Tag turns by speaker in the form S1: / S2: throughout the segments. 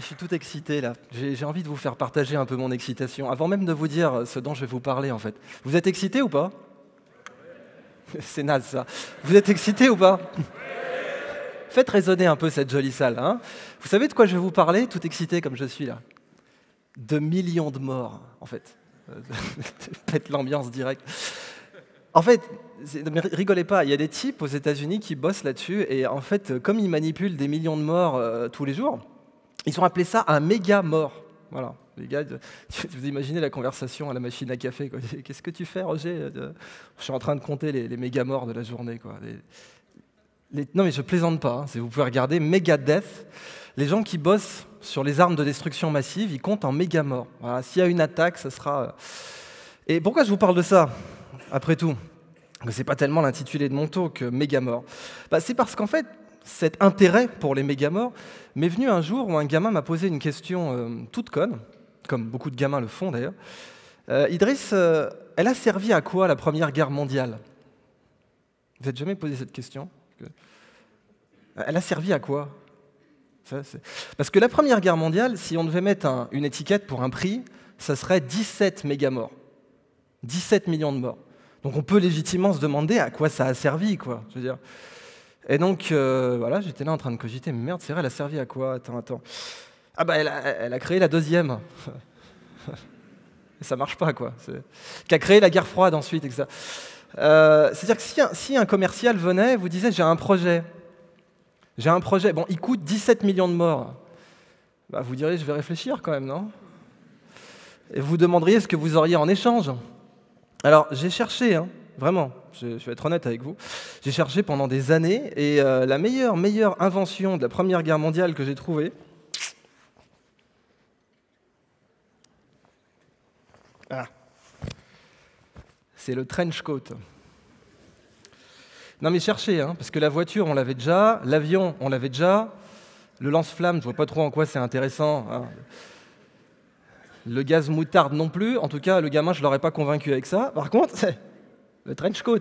S1: je suis tout excité là. J'ai envie de vous faire partager un peu mon excitation, avant même de vous dire euh, ce dont je vais vous parler en fait. Vous êtes excité ou pas C'est naze ça. Vous êtes excité ou pas Faites résonner un peu cette jolie salle. Hein. vous savez de quoi je vais vous parler, tout excité comme je suis là De millions de morts en fait. Euh, faites l'ambiance directe. En fait, rigolez pas, il y a des types aux États-Unis qui bossent là-dessus et en fait, comme ils manipulent des millions de morts euh, tous les jours, ils ont appelé ça un méga mort. Voilà. Les gars, vous imaginez la conversation à la machine à café. Qu'est-ce que tu fais, Roger euh, Je suis en train de compter les, méga morts de la journée. Quoi. Les, Non, mais je plaisante pas. Hein. Vous pouvez regarder méga death. Les gens qui bossent sur les armes de destruction massive, ils comptent en méga méga-mort ». S'il y a une attaque, ça sera. Euh. Et pourquoi je vous parle de ça, après tout que c'est pas tellement l'intitulé de mon que euh, méga mort. Bah, c'est parce qu'en fait, cet intérêt pour les mégamorts m'est venu un jour où un gamin m'a posé une question euh, toute conne, comme beaucoup de gamins le font d'ailleurs. Euh, Idriss, euh, elle a servi à quoi la Première Guerre mondiale Vous n'êtes jamais posé cette question Elle a servi à quoi Parce que la Première Guerre mondiale, si on devait mettre une étiquette pour un prix, ça serait 17 mégamorts, 17 millions de morts. Donc on peut légitimement se demander à quoi ça a servi, quoi. Je veux dire, et donc, euh, voilà, j'étais là en train de cogiter. merde, c'est vrai, elle a servi à quoi Attends, attends. Ah bah, elle a, créé la deuxième. et ça marche pas, quoi. Qui a créé la guerre froide ensuite, etc. Euh, c'est-à-dire que si un, commercial venait et vous disait j'ai un projet, j'ai un projet, bon, il coûte 17 millions de morts, bah, vous diriez je vais réfléchir quand même, non Et vous demanderiez ce que vous auriez en échange. Alors j'ai cherché, hein, Vraiment, je, vais être honnête avec vous. J'ai cherché pendant des années et euh, la meilleure, meilleure invention de la Première Guerre mondiale que j'ai trouvée. Ah. C'est le trench coat. Non mais cherchez, hein, parce que la voiture on l'avait déjà, l'avion on l'avait déjà, le lance-flamme je vois pas trop en quoi c'est intéressant. Hein. Le gaz moutarde non plus, en tout cas le gamin je l'aurais pas convaincu avec ça. Par contre, Le trench coat.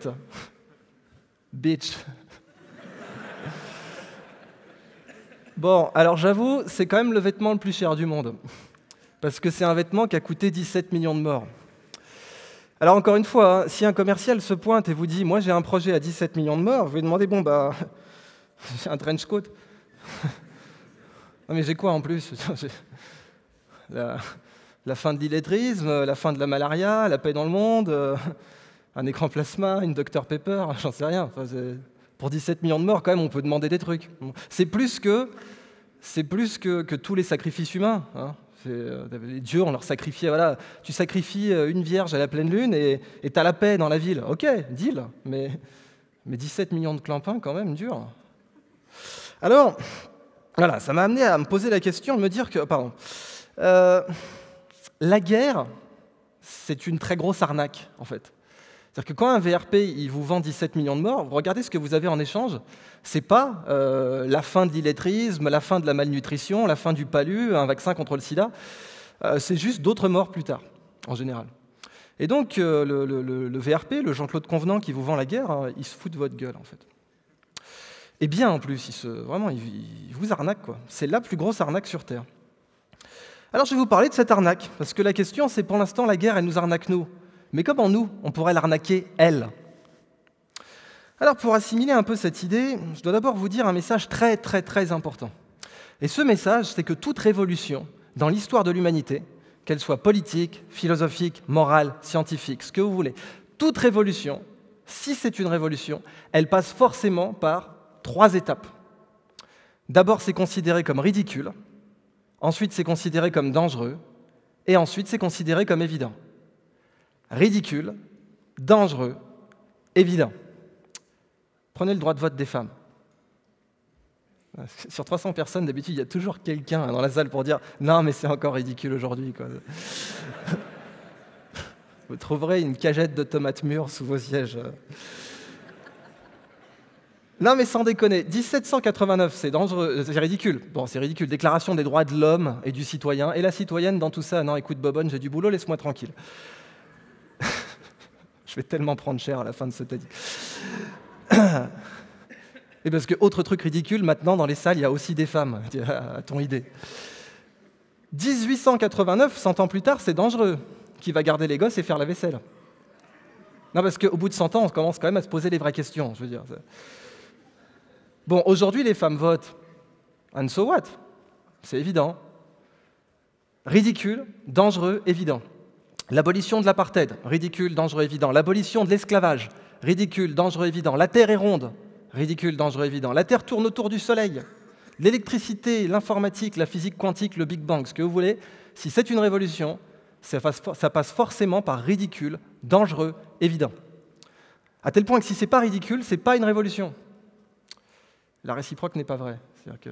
S1: Bitch. Bon, alors j'avoue, c'est quand même le vêtement le plus cher du monde. Parce que c'est un vêtement qui a coûté 17 millions de morts. Alors encore une fois, hein, si un commercial se pointe et vous dit Moi j'ai un projet à 17 millions de morts, vous lui demandez Bon, bah, j'ai un trench coat. non, mais j'ai quoi en plus la, la, fin de l'illettrisme, la fin de la malaria, la paix dans le monde. Euh, un écran plasma, une Dr Pepper, j'en sais rien. pour 17 millions de morts, quand même, on peut demander des trucs. C'est plus que c'est plus que, tous les sacrifices humains. Hein. Euh, les dieux, on leur sacrifiait, voilà, tu sacrifies euh, une vierge à la pleine lune et tu as la paix dans la ville. Ok, deal, mais, 17 millions de clampins, quand même, dur. Alors, voilà, ça m'a amené à me poser la question, de me dire que, pardon, euh, la guerre, c'est une très grosse arnaque, en fait. C'est-à-dire que quand un VRP il vous vend 17 millions de morts, regardez ce que vous avez en échange. C'est pas euh, la fin de l'illettrisme, la fin de la malnutrition, la fin du palu, un vaccin contre le sida. Euh, c'est juste d'autres morts plus tard, en général. Et donc, euh, le, VRP, le Jean-Claude Convenant qui vous vend la guerre, hein, il se fout de votre gueule, en fait. Et bien, en plus, il se, vraiment, il vous arnaque, quoi. C'est la plus grosse arnaque sur Terre. Alors, je vais vous parler de cette arnaque, parce que la question, c'est pour l'instant, la guerre, elle nous arnaque, nous. Mais comment nous, on pourrait l'arnaquer, elle Alors pour assimiler un peu cette idée, je dois d'abord vous dire un message très très très important. Et ce message, c'est que toute révolution dans l'histoire de l'humanité, qu'elle soit politique, philosophique, morale, scientifique, ce que vous voulez, toute révolution, si c'est une révolution, elle passe forcément par trois étapes. D'abord, c'est considéré comme ridicule, ensuite, c'est considéré comme dangereux, et ensuite, c'est considéré comme évident ridicule, dangereux, évident. Prenez le droit de vote des femmes. Sur 300 personnes, d'habitude, il y a toujours quelqu'un hein, dans la salle pour dire Non, mais c'est encore ridicule aujourd'hui. Vous trouverez une cagette de tomates mûres sous vos sièges. Non, mais sans déconner, 1789, c'est dangereux, euh, c'est ridicule. Bon, c'est ridicule. Déclaration des droits de l'homme et du citoyen. Et la citoyenne dans tout ça, non, écoute, Bobonne, j'ai du boulot, laisse-moi tranquille je vais tellement prendre cher à la fin de ce dit. Et parce que, autre truc ridicule, maintenant dans les salles, il y a aussi des femmes, à ton idée. 1889, 100 ans plus tard, c'est dangereux. Qui va garder les gosses et faire la vaisselle Non, parce qu'au bout de 100 ans, on commence quand même à se poser les vraies questions, je veux dire. Bon, aujourd'hui, les femmes votent. And so what C'est évident. Ridicule, dangereux, évident. L'abolition de l'apartheid, ridicule, dangereux, évident. L'abolition de l'esclavage, ridicule, dangereux, évident. La Terre est ronde, ridicule, dangereux, évident. La Terre tourne autour du Soleil. L'électricité, l'informatique, la physique quantique, le Big Bang, ce que vous voulez, si c'est une révolution, ça passe forcément par ridicule, dangereux, évident. À tel point que si c'est pas ridicule, c'est pas une révolution. La réciproque n'est pas vraie. C'est-à-dire que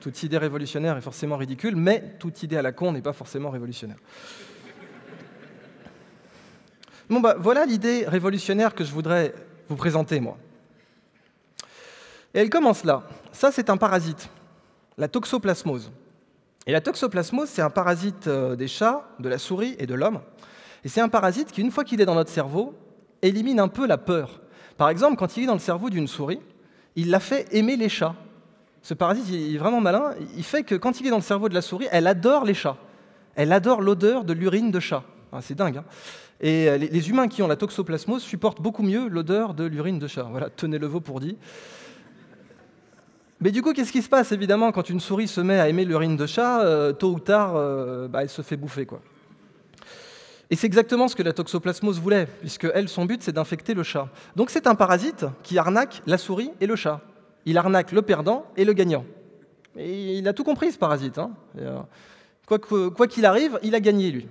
S1: toute idée révolutionnaire est forcément ridicule, mais toute idée à la con n'est pas forcément révolutionnaire. Bah, voilà l'idée révolutionnaire que je voudrais vous présenter, moi. Et elle commence là. Ça, c'est un parasite, la toxoplasmose. Et la toxoplasmose, c'est un parasite euh, des chats, de la souris et de l'homme. Et c'est un parasite qui, une fois qu'il est dans notre cerveau, élimine un peu la peur. Par exemple, quand il est dans le cerveau d'une souris, il l'a fait aimer les chats. Ce parasite, est vraiment malin. Il fait que quand il est dans le cerveau de la souris, elle adore les chats. Elle adore l'odeur de l'urine de chat. Ah, c'est dingue. Hein et euh, les, humains qui ont la toxoplasmose supportent beaucoup mieux l'odeur de l'urine de chat. Voilà, tenez le veau pour dit. Mais du coup, qu'est-ce qui se passe évidemment quand une souris se met à aimer l'urine de chat euh, Tôt ou tard, euh, bah, elle se fait bouffer. Quoi. Et c'est exactement ce que la toxoplasmose voulait, puisque elle, son but, c'est d'infecter le chat. Donc c'est un parasite qui arnaque la souris et le chat. Il arnaque le perdant et le gagnant. Et il a tout compris, ce parasite. Hein. quoi qu'il arrive, il a gagné, lui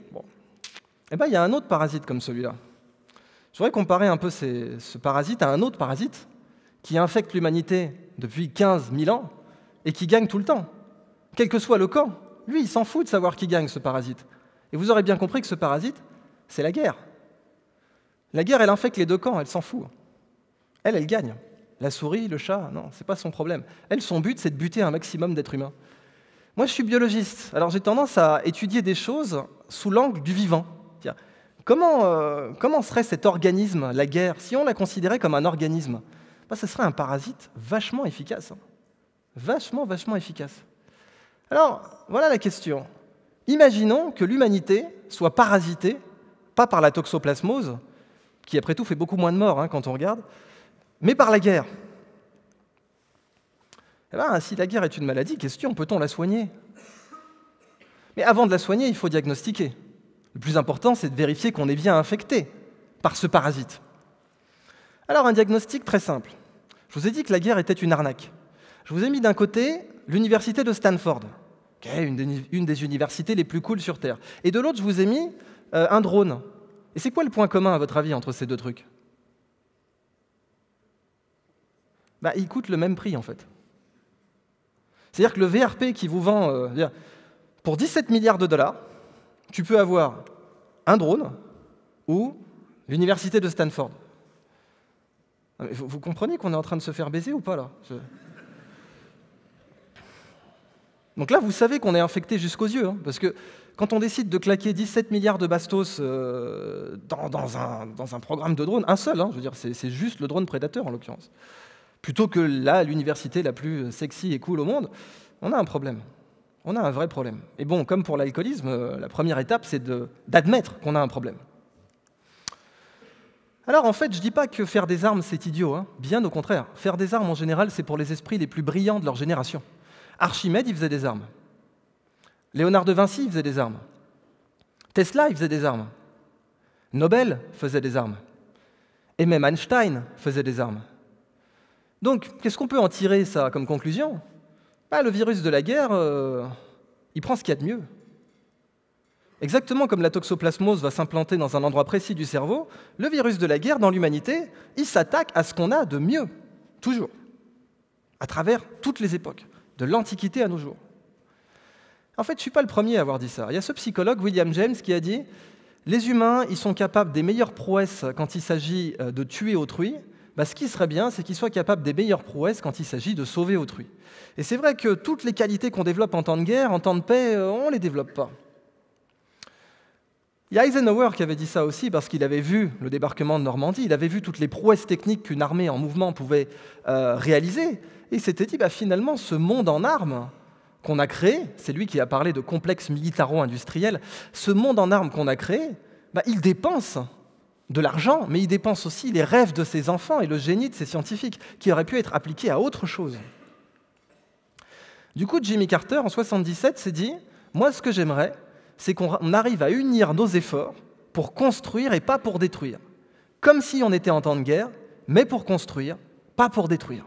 S1: eh bien, il y a un autre parasite comme celui-là. Je voudrais comparer un peu ce parasite à un autre parasite qui infecte l'humanité depuis 15 000 ans et qui gagne tout le temps, quel que soit le camp. Lui, il s'en fout de savoir qui gagne ce parasite. Et vous aurez bien compris que ce parasite, c'est la guerre. La guerre, elle infecte les deux camps, elle s'en fout. Elle, elle gagne. La souris, le chat, non, n'est pas son problème. Elle, son but, c'est de buter un maximum d'êtres humains. Moi, je suis biologiste, alors j'ai tendance à étudier des choses sous l'angle du vivant. Euh, comment, serait cet organisme, la guerre, si on la considérait comme un organisme bah, Ce serait un parasite vachement efficace. Hein. Vachement, vachement efficace. Alors, voilà la question. Imaginons que l'humanité soit parasitée, pas par la toxoplasmose, qui après tout fait beaucoup moins de morts hein, quand on regarde, mais par la guerre. Eh ben, si la guerre est une maladie, question, peut-on la soigner Mais avant de la soigner, il faut diagnostiquer. Le plus important, c'est de vérifier qu'on est bien infecté par ce parasite. Alors un diagnostic très simple. Je vous ai dit que la guerre était une arnaque. Je vous ai mis d'un côté l'université de Stanford, qui est une des, universités les plus cool sur Terre. Et de l'autre, je vous ai mis euh, un drone. Et c'est quoi le point commun, à votre avis, entre ces deux trucs bah, Ils coûtent le même prix, en fait. C'est-à-dire que le VRP qui vous vend euh, pour 17 milliards de dollars, tu peux avoir un drone ou l'université de Stanford. Vous, comprenez qu'on est en train de se faire baiser ou pas là Donc là, vous savez qu'on est infecté jusqu'aux yeux, hein, parce que quand on décide de claquer 17 milliards de bastos euh, dans, un, programme de drone, un seul, hein, je veux dire, c'est juste le drone prédateur en l'occurrence, plutôt que là, l'université la plus sexy et cool au monde, on a un problème on a un vrai problème. Et bon, comme pour l'alcoolisme, euh, la première étape, c'est d'admettre qu'on a un problème. Alors en fait, je ne dis pas que faire des armes, c'est idiot, hein. bien au contraire. Faire des armes, en général, c'est pour les esprits les plus brillants de leur génération. Archimède, il faisait des armes. Léonard de Vinci, faisait des armes. Tesla, il faisait des armes. Nobel faisait des armes. Et même Einstein faisait des armes. Donc, qu'est-ce qu'on peut en tirer, ça, comme conclusion le virus de la guerre, euh, il prend ce qu'il y a de mieux. Exactement comme la toxoplasmose va s'implanter dans un endroit précis du cerveau, le virus de la guerre dans l'humanité, il s'attaque à ce qu'on a de mieux, toujours, à travers toutes les époques, de l'Antiquité à nos jours. En fait, je ne suis pas le premier à avoir dit ça. Il y a ce psychologue, William James, qui a dit Les humains, ils sont capables des meilleures prouesses quand il s'agit euh, de tuer autrui, bah, ce qui serait bien, c'est qu'il soit capable des meilleures prouesses quand il s'agit de sauver autrui. Et c'est vrai que toutes les qualités qu'on développe en temps de guerre, en temps de paix, euh, on ne les développe pas. Il y a Eisenhower qui avait dit ça aussi parce qu'il avait vu le débarquement de Normandie, il avait vu toutes les prouesses techniques qu'une armée en mouvement pouvait euh, réaliser, et il s'était dit, bah, finalement, ce monde en armes, qu'on a créé, c'est lui qui a parlé de complexe militaro-industriel, ce monde en armes qu'on a créé, bah, il dépense de l'argent, mais il dépense aussi les rêves de ses enfants et le génie de ses scientifiques, qui auraient pu être appliqués à autre chose. Du coup, Jimmy Carter, en 1977, s'est dit, moi ce que j'aimerais, c'est qu'on arrive à unir nos efforts pour construire et pas pour détruire. Comme si on était en temps de guerre, mais pour construire, pas pour détruire.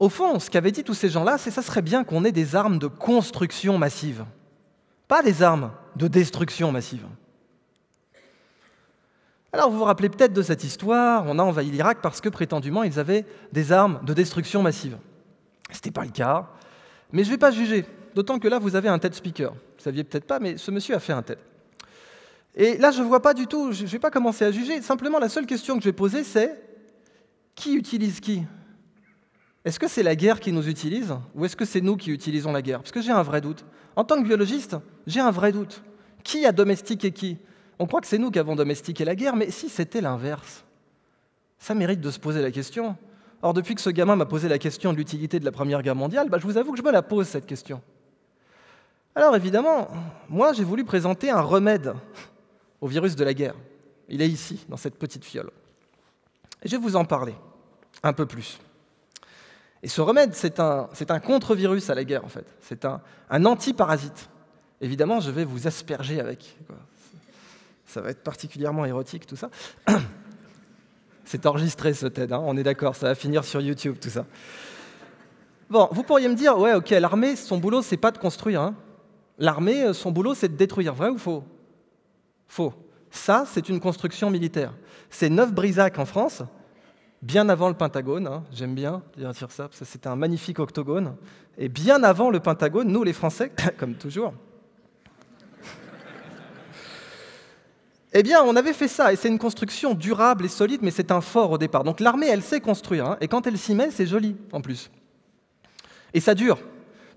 S1: Au fond, ce qu'avaient dit tous ces gens-là, c'est que ça serait bien qu'on ait des armes de construction massive, pas des armes de destruction massive. Alors vous vous rappelez peut-être de cette histoire, on a envahi l'Irak parce que prétendument ils avaient des armes de destruction massive. Ce n'était pas le cas, mais je ne vais pas juger, d'autant que là vous avez un TED speaker. Vous ne saviez peut-être pas, mais ce monsieur a fait un TED. Et là je ne vois pas du tout, je ne vais pas commencer à juger, simplement la seule question que je vais poser c'est qui utilise qui Est-ce que c'est la guerre qui nous utilise ou est-ce que c'est nous qui utilisons la guerre Parce que j'ai un vrai doute. En tant que biologiste, j'ai un vrai doute. Qui a domestiqué qui on croit que c'est nous qui avons domestiqué la guerre, mais si c'était l'inverse Ça mérite de se poser la question. Or, depuis que ce gamin m'a posé la question de l'utilité de la Première Guerre mondiale, bah, je vous avoue que je me la pose, cette question. Alors, évidemment, moi, j'ai voulu présenter un remède au virus de la guerre. Il est ici, dans cette petite fiole. Et je vais vous en parler un peu plus. Et ce remède, c'est un, contre-virus à la guerre, en fait. C'est un, un antiparasite. Évidemment, je vais vous asperger avec ça va être particulièrement érotique tout ça. C'est enregistré ce TED, hein. on est d'accord, ça va finir sur YouTube tout ça. Bon, vous pourriez me dire, ouais, ok, l'armée, son boulot, c'est pas de construire. Hein. L'armée, euh, son boulot, c'est de détruire. Vrai ou faux Faux. Ça, c'est une construction militaire. C'est neuf Brisac en France, bien avant le Pentagone. Hein. J'aime bien dire ça, parce que c'était un magnifique octogone. Et bien avant le Pentagone, nous, les Français, comme toujours, Eh bien, on avait fait ça, et c'est une construction durable et solide, mais c'est un fort au départ. Donc l'armée, elle sait construire, hein, et quand elle s'y met, c'est joli, en plus. Et ça dure.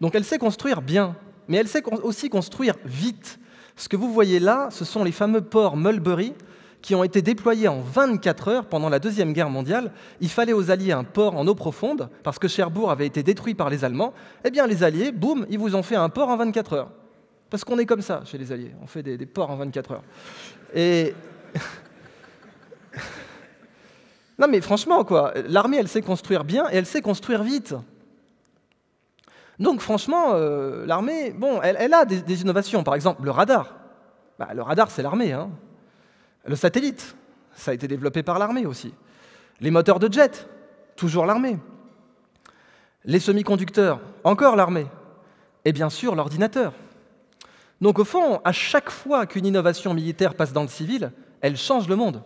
S1: Donc elle sait construire bien, mais elle sait aussi construire vite. Ce que vous voyez là, ce sont les fameux ports Mulberry, qui ont été déployés en 24 heures pendant la Deuxième Guerre mondiale. Il fallait aux Alliés un port en eau profonde, parce que Cherbourg avait été détruit par les Allemands. Eh bien, les Alliés, boum, ils vous ont fait un port en 24 heures. Parce qu'on est comme ça chez les Alliés, on fait des, ports en 24 heures. Et. non, mais franchement, quoi, l'armée, elle sait construire bien et elle sait construire vite. Donc, franchement, euh, l'armée, bon, elle, a des, innovations. Par exemple, le radar. Bah, le radar, c'est l'armée. Hein. Le satellite, ça a été développé par l'armée aussi. Les moteurs de jet, toujours l'armée. Les semi-conducteurs, encore l'armée. Et bien sûr, l'ordinateur. Donc au fond, à chaque fois qu'une innovation militaire passe dans le civil, elle change le monde.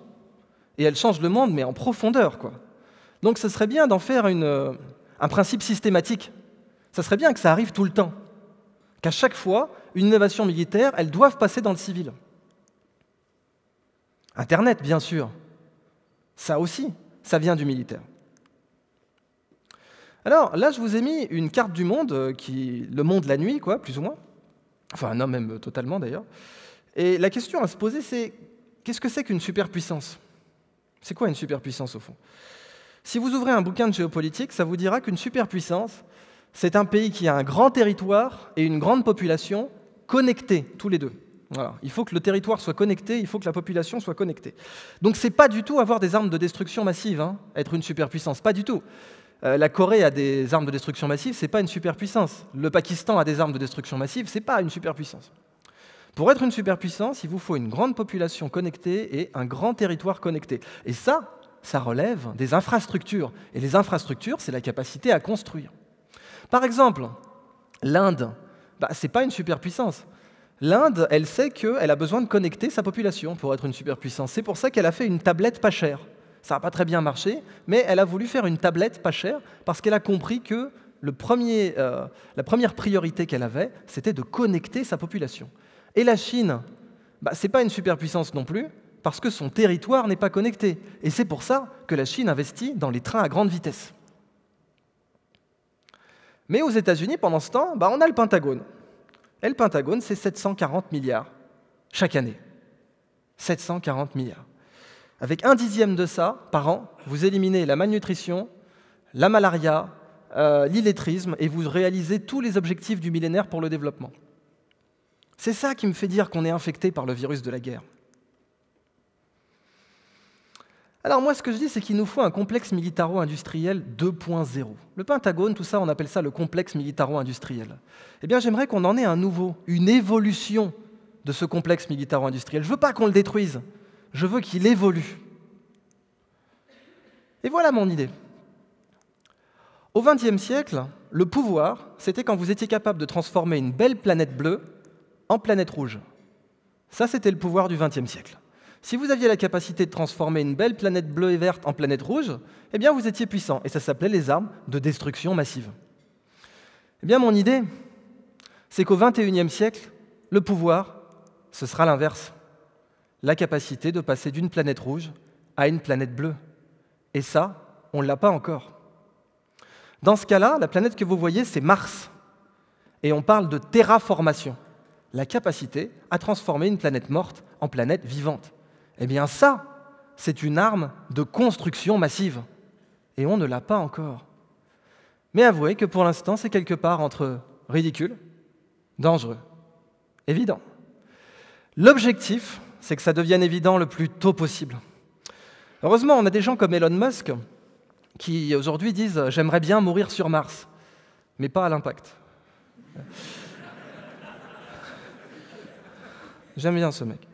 S1: Et elle change le monde, mais en profondeur. Quoi. Donc ce serait bien d'en faire euh, un principe systématique. Ça serait bien que ça arrive tout le temps. Qu'à chaque fois, une innovation militaire, elle doive passer dans le civil. Internet, bien sûr. Ça aussi, ça vient du militaire. Alors là, je vous ai mis une carte du monde, euh, qui, le monde la nuit, quoi, plus ou moins. Enfin, un homme même euh, totalement d'ailleurs. Et la question à se poser, c'est qu'est-ce que c'est qu'une superpuissance C'est quoi une superpuissance au fond Si vous ouvrez un bouquin de géopolitique, ça vous dira qu'une superpuissance, c'est un pays qui a un grand territoire et une grande population connectés tous les deux. Il faut que le territoire soit connecté, il faut que la population soit connectée. Donc c'est pas du tout avoir des armes de destruction massive, hein, être une superpuissance, pas du tout. Euh, la Corée a des armes de destruction massive, ce n'est pas une superpuissance. Le Pakistan a des armes de destruction massive, n'est pas une superpuissance. Pour être une superpuissance, il vous faut une grande population connectée et un grand territoire connecté. Et ça, ça relève des infrastructures. Et les infrastructures, c'est la capacité à construire. Par exemple, l'Inde, bah, ce n'est pas une superpuissance. L'Inde, elle sait qu'elle a besoin de connecter sa population pour être une superpuissance. C'est pour ça qu'elle a fait une tablette pas chère. Ça n'a pas très bien marché, mais elle a voulu faire une tablette pas chère parce qu'elle a compris que euh, la première priorité qu'elle avait, c'était de connecter sa population. Et la Chine, bah, ce n'est pas une superpuissance non plus, parce que son territoire n'est pas connecté. Et c'est pour ça que la Chine investit dans les trains à grande vitesse. Mais aux États-Unis, pendant ce temps, bah, on a le Pentagone. Et le Pentagone, c'est 740 milliards chaque année. 740 milliards. Avec un dixième de ça par an, vous éliminez la malnutrition, la malaria, euh, l'illettrisme, et vous réalisez tous les objectifs du millénaire pour le développement. C'est ça qui me fait dire qu'on est infecté par le virus de la guerre. Alors moi, ce que je dis, c'est qu'il nous faut un complexe militaro-industriel 2.0. Le Pentagone, tout ça, on appelle ça le complexe militaro-industriel. Eh bien, j'aimerais qu'on en ait un nouveau, une évolution de ce complexe militaro-industriel. Je ne veux pas qu'on le détruise je veux qu'il évolue. Et voilà mon idée. Au XXe siècle, le pouvoir, c'était quand vous étiez capable de transformer une belle planète bleue en planète rouge. Ça, c'était le pouvoir du XXe siècle. Si vous aviez la capacité de transformer une belle planète bleue et verte en planète rouge, eh bien, vous étiez puissant. Et ça s'appelait les armes de destruction massive. Eh bien, mon idée, c'est qu'au XXIe siècle, le pouvoir, ce sera l'inverse la capacité de passer d'une planète rouge à une planète bleue. Et ça, on ne l'a pas encore. Dans ce cas-là, la planète que vous voyez, c'est Mars. Et on parle de terraformation, la capacité à transformer une planète morte en planète vivante. Eh bien ça, c'est une arme de construction massive. Et on ne l'a pas encore. Mais avouez que pour l'instant, c'est quelque part entre ridicule, dangereux, évident. L'objectif, c'est que ça devienne évident le plus tôt possible. Heureusement, on a des gens comme Elon Musk qui aujourd'hui disent ⁇ J'aimerais bien mourir sur Mars ⁇ mais pas à l'impact. J'aime bien ce mec.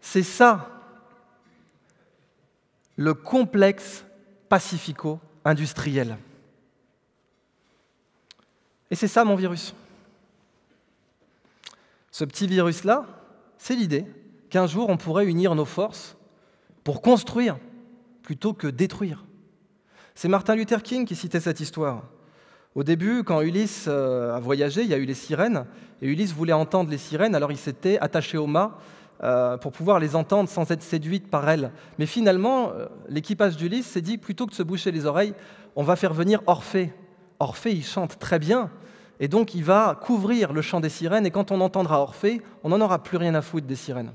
S1: C'est ça le complexe pacifico-industriel. Et c'est ça mon virus. Ce petit virus-là, c'est l'idée qu'un jour on pourrait unir nos forces pour construire plutôt que détruire. C'est Martin Luther King qui citait cette histoire. Au début, quand Ulysse euh, a voyagé, il y a eu les sirènes, et Ulysse voulait entendre les sirènes, alors il s'était attaché au mât euh, pour pouvoir les entendre sans être séduite par elles. Mais finalement, euh, l'équipage d'Ulysse s'est dit, plutôt que de se boucher les oreilles, on va faire venir Orphée. Orphée, il chante très bien, et donc il va couvrir le chant des sirènes, et quand on entendra Orphée, on n'en aura plus rien à foutre des sirènes.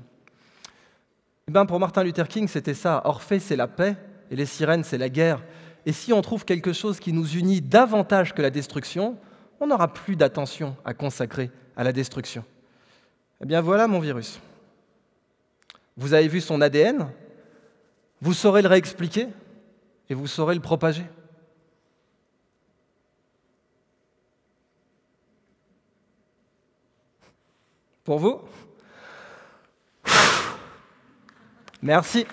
S1: Eh ben, pour Martin Luther King, c'était ça, Orphée c'est la paix, et les sirènes c'est la guerre, et si on trouve quelque chose qui nous unit davantage que la destruction, on n'aura plus d'attention à consacrer à la destruction. Eh bien voilà mon virus. Vous avez vu son ADN, vous saurez le réexpliquer, et vous saurez le propager. Pour vous Merci.